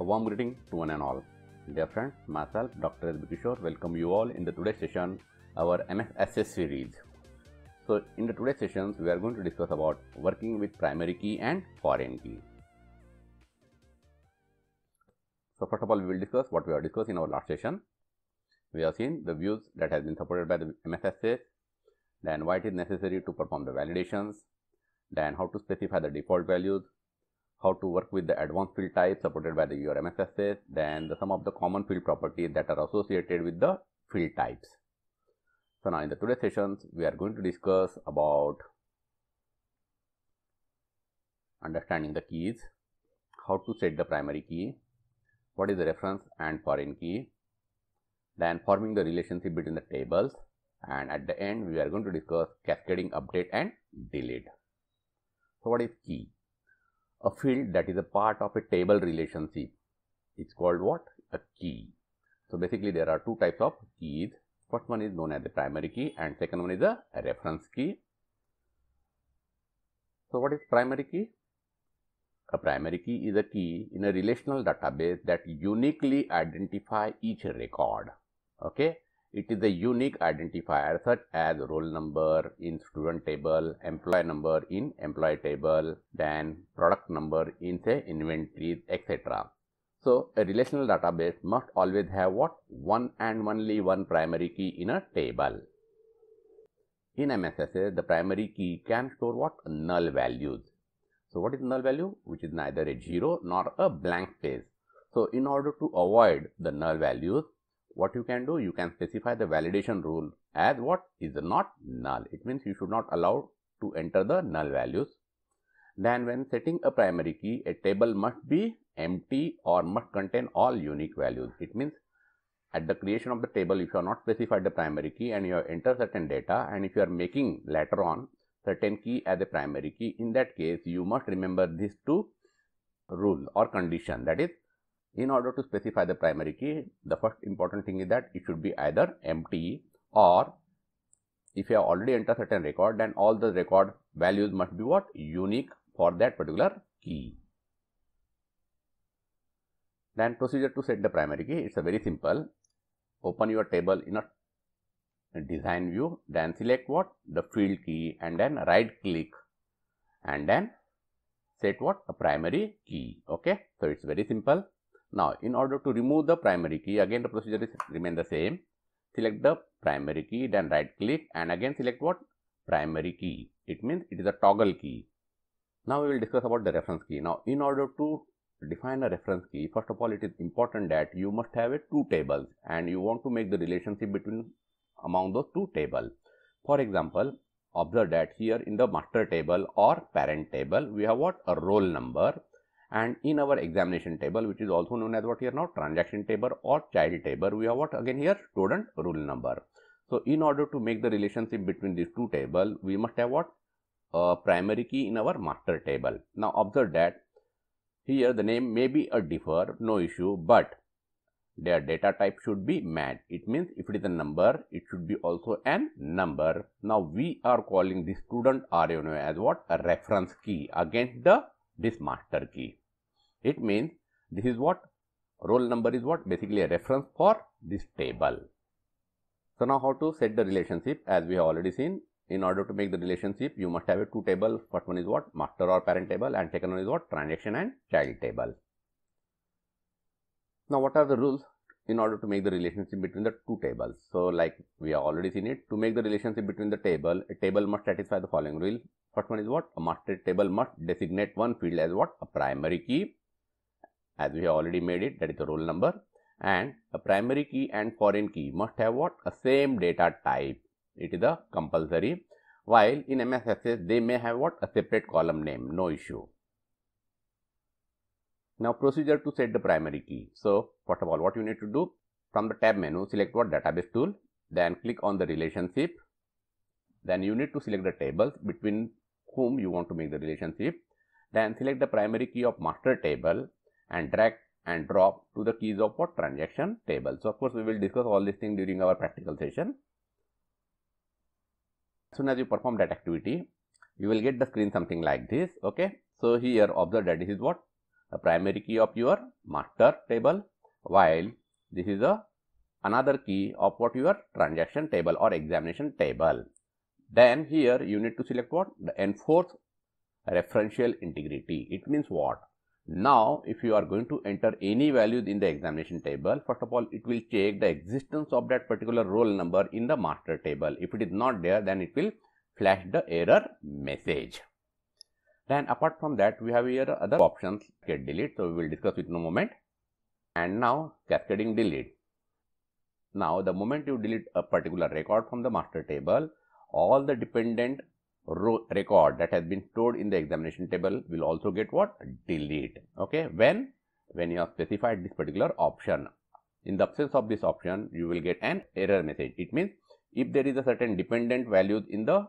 A warm greeting to one and all. Dear friends, myself Dr. S. Kishore welcome you all in the today's session, our MSS series. So in the today's sessions, we are going to discuss about working with primary key and foreign key. So first of all, we will discuss what we have discussed in our last session. We have seen the views that has been supported by the MFSS, then why it is necessary to perform the validations, then how to specify the default values, how to work with the advanced field types supported by the URMSSS, then the, some of the common field properties that are associated with the field types. So, now in the today's sessions, we are going to discuss about understanding the keys, how to set the primary key, what is the reference and foreign key, then forming the relationship between the tables and at the end we are going to discuss cascading update and delete. So, what is key? a field that is a part of a table relationship. It's called what? A key. So, basically there are two types of keys. First one is known as the primary key and second one is a reference key. So, what is primary key? A primary key is a key in a relational database that uniquely identify each record. Okay? It is a unique identifier such as roll number in student table, employee number in employee table, then product number in say inventories, etc. So, a relational database must always have what? One and only one primary key in a table. In MSSA, the primary key can store what? Null values. So, what is null value? Which is neither a 0 nor a blank space. So, in order to avoid the null values, what you can do, you can specify the validation rule as what is not null. It means you should not allow to enter the null values. Then when setting a primary key, a table must be empty or must contain all unique values. It means at the creation of the table, if you are not specified the primary key and you have entered certain data and if you are making later on certain key as a primary key, in that case, you must remember these two rule or condition that is in order to specify the primary key, the first important thing is that it should be either empty or if you have already entered certain record, then all the record values must be what? Unique for that particular key. Then procedure to set the primary key, it is a very simple. Open your table in a design view, then select what? The field key and then right click and then set what? A primary key. Okay. So, it is very simple. Now, in order to remove the primary key, again the procedure is remain the same. Select the primary key, then right click and again select what? Primary key. It means it is a toggle key. Now, we will discuss about the reference key. Now, in order to define a reference key, first of all, it is important that you must have a two tables and you want to make the relationship between among those two tables. For example, observe that here in the master table or parent table, we have what? A roll number and in our examination table which is also known as what here now transaction table or child table we have what again here student rule number. So, in order to make the relationship between these two table we must have what uh, primary key in our master table. Now, observe that here the name may be a differ no issue, but their data type should be match. It means if it is a number it should be also an number. Now, we are calling the student RNO as what a reference key against the this master key. It means this is what roll number is what basically a reference for this table. So, now how to set the relationship as we have already seen in order to make the relationship you must have a two table first one is what master or parent table and second one is what transaction and child table. Now, what are the rules in order to make the relationship between the two tables. So, like we have already seen it, to make the relationship between the table, a table must satisfy the following rule. First one is what? A master table must designate one field as what? A primary key as we have already made it that is the roll number and a primary key and foreign key must have what a same data type it is a compulsory while in MSSS they may have what a separate column name no issue. Now procedure to set the primary key. So first of all what you need to do from the tab menu select what database tool then click on the relationship then you need to select the tables between whom you want to make the relationship then select the primary key of master table and drag and drop to the keys of what transaction table. So, of course, we will discuss all these things during our practical session. As soon as you perform that activity, you will get the screen something like this. Okay. So, here observe that this is what the primary key of your master table while this is a another key of what your transaction table or examination table. Then here you need to select what the enforce referential integrity. It means what? Now, if you are going to enter any value in the examination table, first of all, it will check the existence of that particular roll number in the master table. If it is not there, then it will flash the error message. Then apart from that, we have here other options get delete. So, we will discuss it in a moment. And now cascading delete. Now, the moment you delete a particular record from the master table, all the dependent record that has been stored in the examination table will also get what? Delete. Okay? When? When you have specified this particular option. In the absence of this option, you will get an error message. It means if there is a certain dependent values in the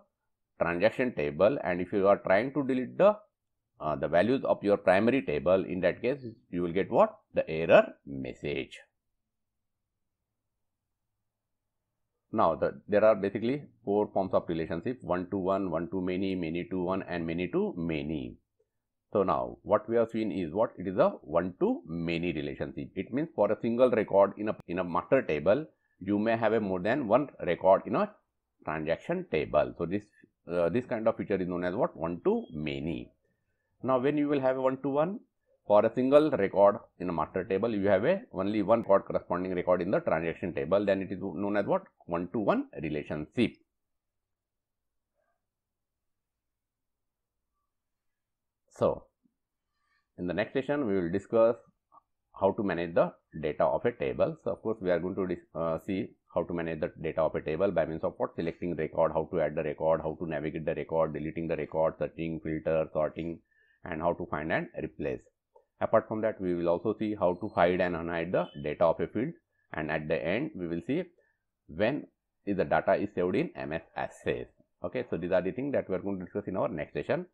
transaction table and if you are trying to delete the uh, the values of your primary table in that case you will get what the error message Now, the, there are basically four forms of relationship, one to one, one to many, many to one and many to many. So, now what we have seen is what it is a one to many relationship. It means for a single record in a, in a master table, you may have a more than one record in a transaction table. So, this, uh, this kind of feature is known as what one to many. Now, when you will have a one to one, for a single record in a master table you have a only one record corresponding record in the transaction table then it is known as what one to one relationship so in the next session we will discuss how to manage the data of a table so of course we are going to uh, see how to manage the data of a table by means of what selecting record how to add the record how to navigate the record deleting the record searching filter sorting and how to find and replace Apart from that, we will also see how to hide and unhide the data of a field and at the end we will see when is the data is saved in MS Okay, so these are the things that we are going to discuss in our next session.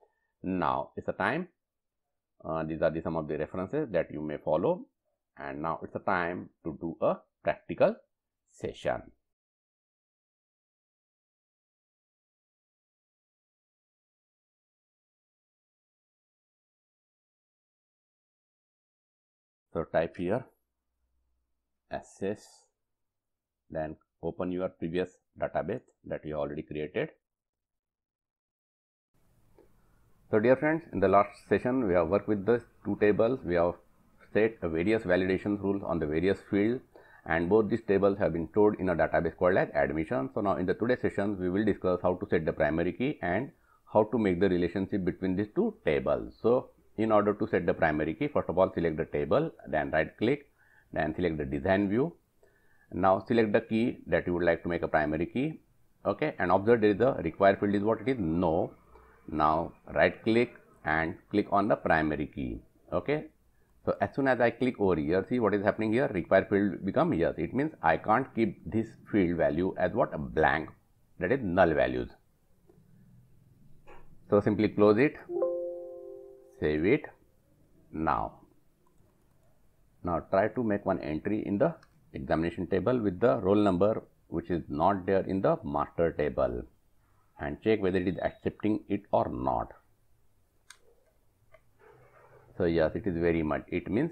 Now it's the time. Uh, these are the some of the references that you may follow and now it's the time to do a practical session. So, type here access then open your previous database that you already created. So, dear friends in the last session we have worked with the two tables we have set various validation rules on the various fields and both these tables have been stored in a database called as admission. So, now in the today's session we will discuss how to set the primary key and how to make the relationship between these two tables. So, in order to set the primary key, first of all select the table, then right click, then select the design view. Now, select the key that you would like to make a primary key okay, and observe there is a required field is what it is no. Now, right click and click on the primary key. Okay. So, as soon as I click over here, see what is happening here required field become yes. It means I can't keep this field value as what a blank that is null values. So, simply close it save it now. Now try to make one entry in the examination table with the roll number which is not there in the master table and check whether it is accepting it or not. So yes, it is very much. It means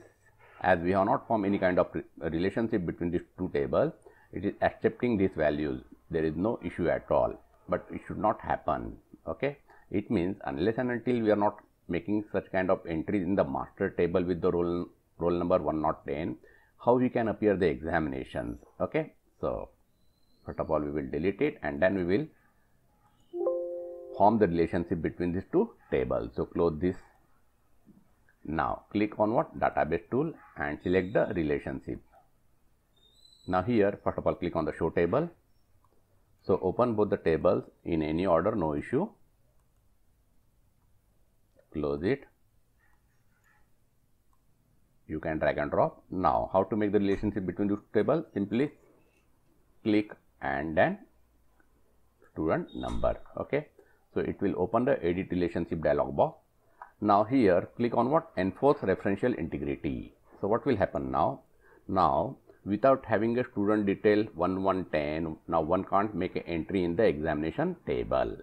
as we have not formed any kind of relationship between these two tables, it is accepting these values. There is no issue at all, but it should not happen. Okay. It means unless and until we are not making such kind of entries in the master table with the roll, roll number 1 not 10 how we can appear the examinations okay so first of all we will delete it and then we will form the relationship between these two tables so close this now click on what database tool and select the relationship now here first of all click on the show table so open both the tables in any order no issue close it. You can drag and drop. Now, how to make the relationship between this table? Simply click and then student number. Okay. So, it will open the edit relationship dialog box. Now, here click on what enforce referential integrity. So, what will happen now? Now, without having a student detail 1110, now one can't make an entry in the examination table.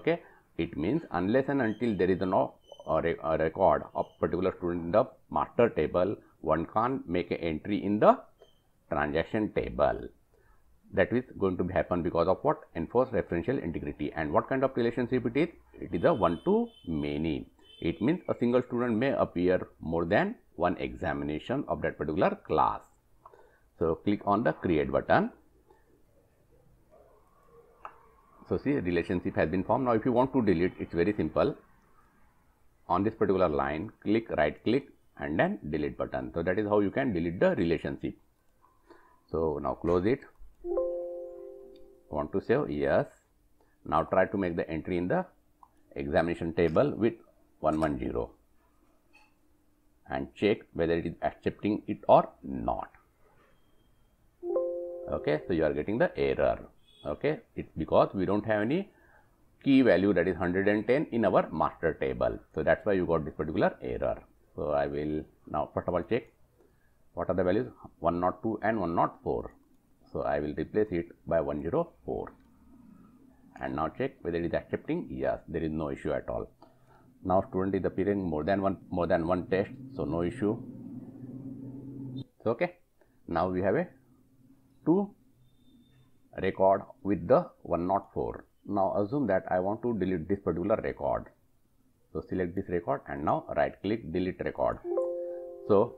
Okay. It means unless and until there is no a, a record of particular student in the master table, one can't make an entry in the transaction table. That is going to happen because of what? Enforced referential integrity. And what kind of relationship it is? It is a one to many. It means a single student may appear more than one examination of that particular class. So, click on the create button. So, see relationship has been formed. Now, if you want to delete, it is very simple on this particular line click right click and then delete button. So, that is how you can delete the relationship. So, now close it want to save yes. Now, try to make the entry in the examination table with 110 and check whether it is accepting it or not. Okay, so you are getting the error. Okay, it's because we don't have any key value that is 110 in our master table. So, that is why you got this particular error. So, I will now first of all check what are the values 102 and 104. So, I will replace it by 104 and now check whether it is accepting yes there is no issue at all. Now, student is appearing more than one more than one test. So, no issue. So, okay. Now, we have a 2 record with the 104. Now assume that I want to delete this particular record. So select this record and now right click delete record. So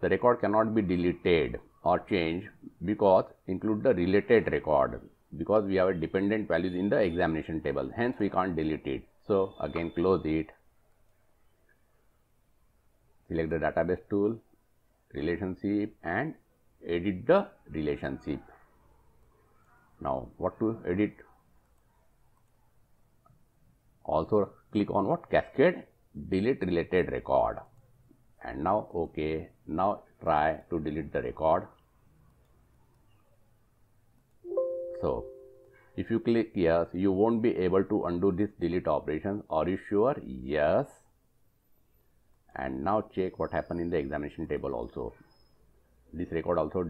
the record cannot be deleted or changed because include the related record because we have a dependent values in the examination table hence we can't delete it. So again close it, select the database tool, relationship and edit the relationship. Now what to edit also click on what cascade delete related record and now ok now try to delete the record so if you click yes you won't be able to undo this delete operation are you sure yes and now check what happened in the examination table also this record also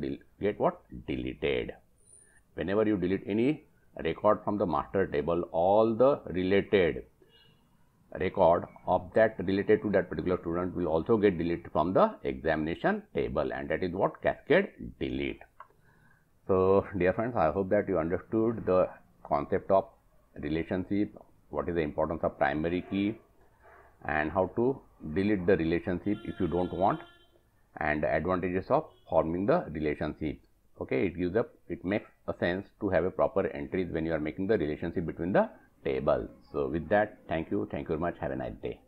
get what deleted whenever you delete any record from the master table all the related record of that related to that particular student will also get deleted from the examination table and that is what cascade delete. So, dear friends I hope that you understood the concept of relationship, what is the importance of primary key and how to delete the relationship if you do not want and advantages of forming the relationship. Okay, it gives up, it makes a sense to have a proper entries when you are making the relationship between the table. So with that, thank you. Thank you very much. Have a nice day.